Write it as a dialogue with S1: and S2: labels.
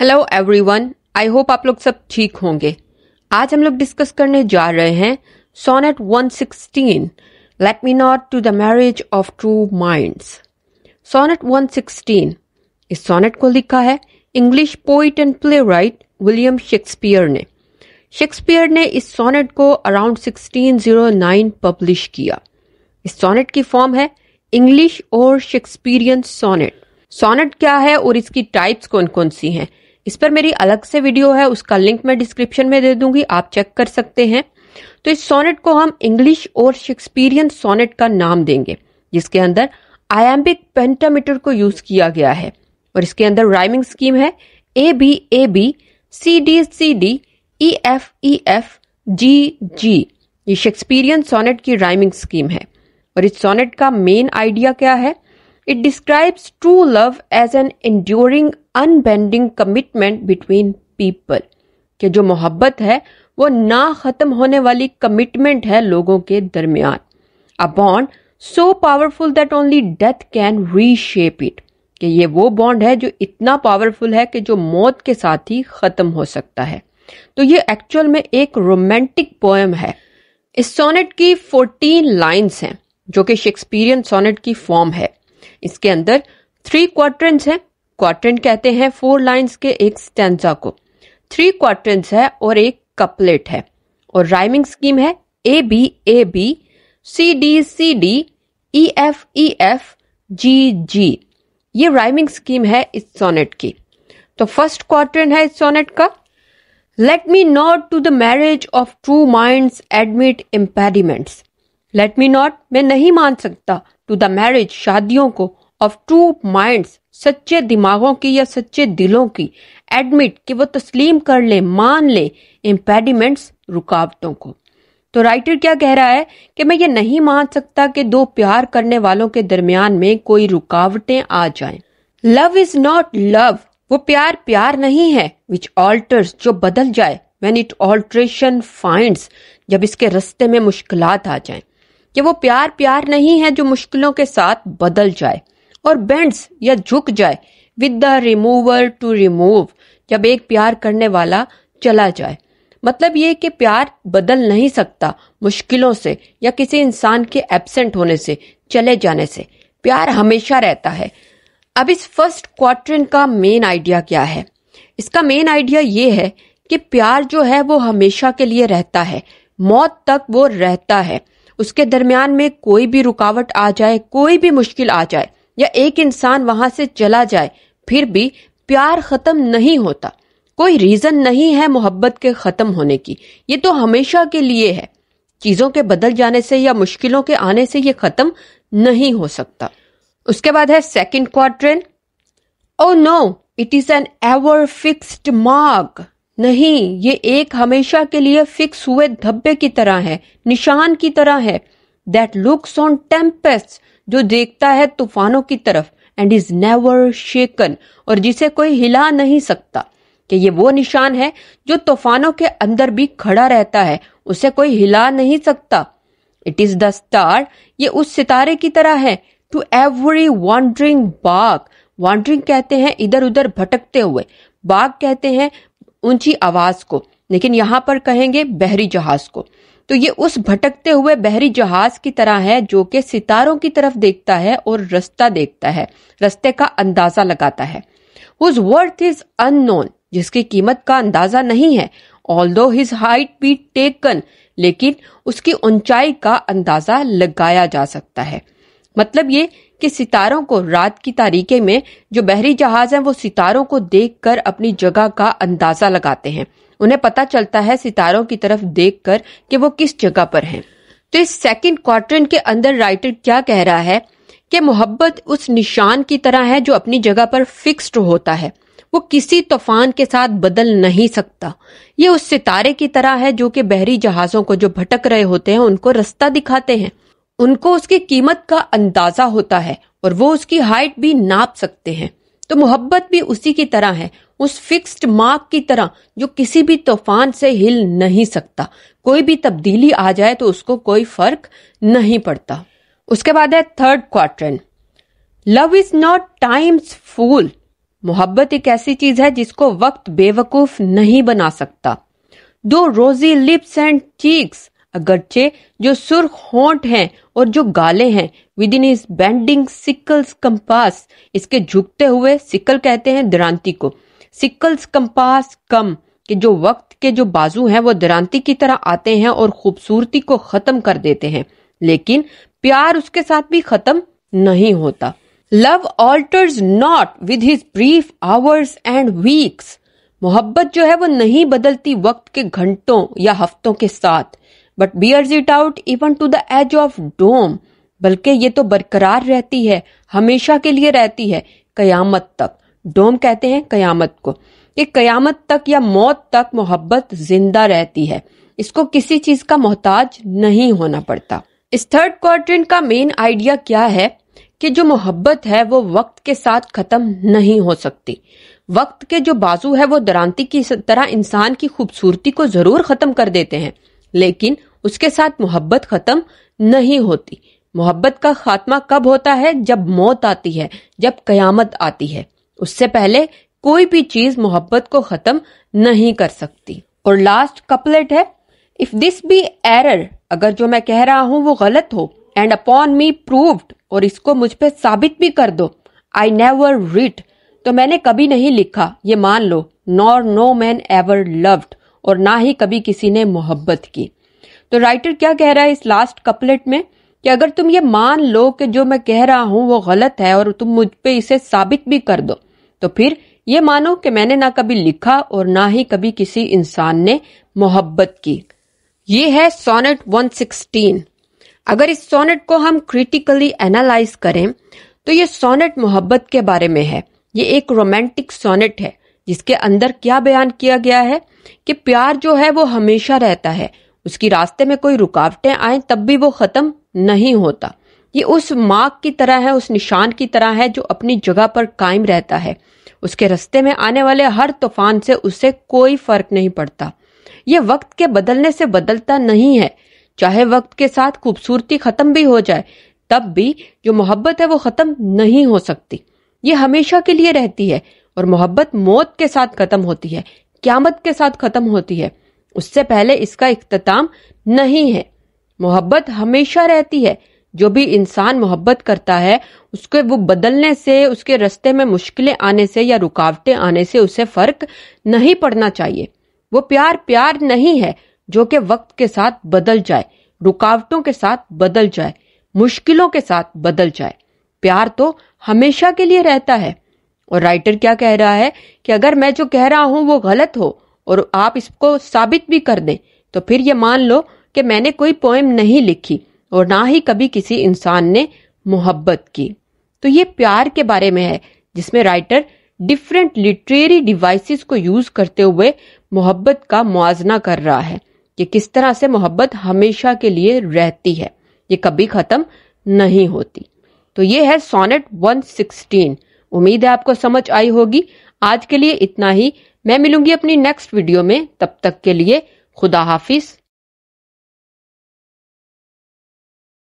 S1: Hello everyone I hope आप लोग सब ठीक होंगे आज हम लोग डिस्कस करने जा रहे हैं sonnet 116 let me not to the marriage of true minds sonnet 116 इस सोनेट को लिखा है English poet and playwright William Shakespeare ने शेक्सपियर ने इस सोनेट को अराउंड 1609 पब्लिश किया इस सोनेट की फॉर्म है इंग्लिश और शेक्सपीरियन सोनेट सोनेट क्या है और इसकी टाइप्स कौन कौन सी हैं इस पर मेरी अलग से वीडियो है उसका लिंक मैं डिस्क्रिप्शन में दे दूंगी आप चेक कर सकते हैं तो इस सोनेट को हम इंग्लिश और शेक्सपीरियन सोनेट का नाम देंगे जिसके अंदर आयाम्बिक पेंटामीटर को यूज किया गया है और इसके अंदर राइमिंग स्कीम है A B A B C D C D E F E F G G ये शेक्सपीरियन सोनेट की राइमिंग स्कीम है और इस सोनेट का मेन आइडिया क्या है It describes true love as an enduring unbending commitment between people कि जो मोहब्बत है वो ना ख़त्म होने वाली कमिटमेंट है लोगों के दरमियान a bond so powerful that only death can reshape it कि ये वो बॉन्ड है जो इतना पावरफुल है कि जो मौत के साथ ही ख़त्म हो सकता है तो ये एक्चुअल में एक रोमांटिक पोएम है इस सोनेट की 14 लाइंस हैं जो कि शेक्सपियरियन सोनेट की फॉर्म है इसके अंदर थ्री क्वार्टेंट्स है क्वार्टन कहते हैं फोर लाइन्स के एक स्टेंजा को थ्री क्वार्टेंट्स है और एक कपलेट है और राइमिंग स्कीम है A B A B C D C D E F E F G G ये राइमिंग स्कीम है इस सोनेट की तो फर्स्ट क्वार्टर है इस सोनेट का let me not to the marriage of true minds admit impediments let me not मैं नहीं मान सकता टू द मैरिज शादियों को ऑफ टू माइंड सच्चे दिमागों की या सच्चे दिलों की एडमिट कि वो तस्लीम कर ले मान ले इम्पेडिमेंट्स रुकावटों को तो राइटर क्या कह रहा है कि मैं ये नहीं मान सकता कि दो प्यार करने वालों के दरमियान में कोई रुकावटें आ जाएं। लव इज नॉट लव वो प्यार प्यार नहीं है विच ऑल्टर्स जो बदल जाए वेन इट ऑल्ट्रेशन फाइंड जब इसके रस्ते में मुश्किल आ जाए कि वो प्यार प्यार नहीं है जो मुश्किलों के साथ बदल जाए और बेंड्स या झुक जाए with the remover to remove जब एक प्यार करने वाला चला जाए मतलब ये कि प्यार बदल नहीं सकता मुश्किलों से या किसी इंसान के एबसेंट होने से चले जाने से प्यार हमेशा रहता है अब इस फर्स्ट क्वार्टर का मेन आइडिया क्या है इसका मेन आइडिया ये है कि प्यार जो है वो हमेशा के लिए रहता है मौत तक वो रहता है उसके दरमियान में कोई भी रुकावट आ जाए कोई भी मुश्किल आ जाए या एक इंसान वहां से चला जाए फिर भी प्यार खत्म नहीं होता कोई रीजन नहीं है मोहब्बत के खत्म होने की ये तो हमेशा के लिए है चीजों के बदल जाने से या मुश्किलों के आने से ये खत्म नहीं हो सकता उसके बाद है second quarter O no it is an ever fixed mark नहीं ये एक हमेशा के लिए फिक्स हुए धब्बे की तरह है निशान की तरह है दैट लुक्स ऑन टेम्पेस्ट जो देखता है तूफानों की तरफ एंड इज नेवर शेकन और जिसे कोई हिला नहीं सकता कि ये वो निशान है जो तूफानों के अंदर भी खड़ा रहता है उसे कोई हिला नहीं सकता इट इज द स्टार ये उस सितारे की तरह है to every wandering bark wandering कहते हैं इधर उधर भटकते हुए बाग कहते हैं ऊंची आवाज को लेकिन यहाँ पर कहेंगे बहरी जहाज को तो ये उस भटकते हुए बहरी जहाज की तरह है जो कि सितारों की तरफ देखता है और रास्ता देखता है रास्ते का अंदाजा लगाता है हुज वर्थ इज अननोन जिसकी कीमत का अंदाजा नहीं है ऑल दो हिज हाइट बी टेकन लेकिन उसकी ऊंचाई का अंदाजा लगाया जा सकता है मतलब ये कि सितारों को रात की तारीखे में जो बहरी जहाज हैं वो सितारों को देखकर अपनी जगह का अंदाजा लगाते हैं उन्हें पता चलता है सितारों की तरफ देखकर कि वो किस जगह पर हैं तो इस सेकंड क्वार्टर के अंदर राइटर क्या कह रहा है कि मोहब्बत उस निशान की तरह है जो अपनी जगह पर फिक्स्ड होता है वो किसी तूफान के साथ बदल नहीं सकता ये उस सितारे की तरह है जो कि बहरी जहाजों को जो भटक रहे होते हैं उनको रास्ता दिखाते हैं उनको उसकी कीमत का अंदाजा होता है और वो उसकी हाइट भी नाप सकते हैं तो मोहब्बत भी उसी की तरह है उस फिक्स्ड मार्क की तरह जो किसी भी तूफान से हिल नहीं सकता कोई भी तब्दीली आ जाए तो उसको कोई फर्क नहीं पड़ता उसके बाद है third quarter love is not time's fool मोहब्बत एक ऐसी चीज है जिसको वक्त बेवकूफ नहीं बना सकता दो रोजी लिप्स एंड चीक्स अगरचे जो सुर्ख होंठ हैं और जो गाले हैं within his bending sickle's compass इसके झुकते हुए सिकल कहते हैं दरांती को सिकल्स कंपास कम कि जो वक्त के जो बाजू हैं वो दरांती की तरह आते हैं और खूबसूरती को खत्म कर देते हैं लेकिन प्यार उसके साथ भी खत्म नहीं होता love alters not with his brief hours and weeks मोहब्बत जो है वो नहीं बदलती वक्त के घंटों या हफ्तों के साथ but bears it out even to the edge of doom बल्कि ये तो बरकरार रहती है हमेशा के लिए रहती है कयामत तक डोम कहते हैं कयामत को कि कयामत तक या मौत तक मोहब्बत जिंदा रहती है इसको किसी चीज का मोहताज नहीं होना पड़ता इस थर्ड क्वार्टर का मेन आइडिया क्या है कि जो मोहब्बत है वो वक्त के साथ खत्म नहीं हो सकती वक्त के जो बाजू है वो दरांती की तरह इंसान की खूबसूरती को जरूर खत्म कर देते हैं लेकिन उसके साथ मोहब्बत खत्म नहीं होती मोहब्बत का खात्मा कब होता है जब मौत आती है जब कयामत आती है उससे पहले कोई भी चीज मोहब्बत को खत्म नहीं कर सकती और लास्ट कपलेट है इफ दिस बी एरर अगर जो मैं कह रहा हूँ वो गलत हो एंड अपॉन मी प्रूव्ड और इसको मुझ पर साबित भी कर दो आई नेवर रिट तो मैंने कभी नहीं लिखा ये मान लो nor no man ever loved और ना ही कभी किसी ने मोहब्बत की तो राइटर क्या कह रहा है इस लास्ट कपलेट में कि अगर तुम ये मान लो कि जो मैं कह रहा हूं वो गलत है और तुम मुझ पे इसे साबित भी कर दो तो फिर ये मानो कि मैंने ना कभी लिखा और ना ही कभी किसी इंसान ने मोहब्बत की ये है सोनेट 116 अगर इस सोनेट को हम क्रिटिकली एनालाइज करें तो ये सोनेट मोहब्बत के बारे में है ये एक रोमांटिक सोनेट है जिसके अंदर क्या बयान किया गया है कि प्यार जो है वो हमेशा रहता है उसकी रास्ते में कोई रुकावटें आए तब भी वो ख़त्म नहीं होता ये उस मार्ग की तरह है उस निशान की तरह है जो अपनी जगह पर कायम रहता है उसके रास्ते में आने वाले हर तूफान से उसे कोई फर्क नहीं पड़ता ये वक्त के बदलने से बदलता नहीं है चाहे वक्त के साथ खूबसूरती खत्म भी हो जाए तब भी जो मोहब्बत है वो खत्म नहीं हो सकती ये हमेशा के लिए रहती है और मोहब्बत मौत के साथ खत्म होती है क्यामत के साथ खत्म होती है उससे पहले इसका इख्ताम नहीं है मोहब्बत हमेशा रहती है जो भी इंसान मोहब्बत करता है उसके वो बदलने से उसके रस्ते में मुश्किलें आने से या रुकावटें आने से उसे फ़र्क नहीं पड़ना चाहिए वो प्यार प्यार नहीं है जो कि वक्त के साथ बदल जाए रुकावटों के साथ बदल जाए मुश्किलों के साथ बदल जाए प्यार तो हमेशा के लिए रहता है और राइटर क्या कह रहा है कि अगर मैं जो कह रहा हूं वो गलत हो और आप इसको साबित भी कर दें तो फिर ये मान लो कि मैंने कोई पोएम नहीं लिखी और ना ही कभी किसी इंसान ने मोहब्बत की तो ये प्यार के बारे में है जिसमें राइटर डिफरेंट लिटरेरी डिवाइसेस को यूज करते हुए मोहब्बत का मुआजना कर रहा है कि किस तरह से मोहब्बत हमेशा के लिए रहती है ये कभी खत्म नहीं होती तो ये है सोनेट 116 उम्मीद है आपको समझ आई होगी आज के लिए इतना ही मैं मिलूंगी अपनी नेक्स्ट वीडियो में तब तक के लिए खुदा हाफिज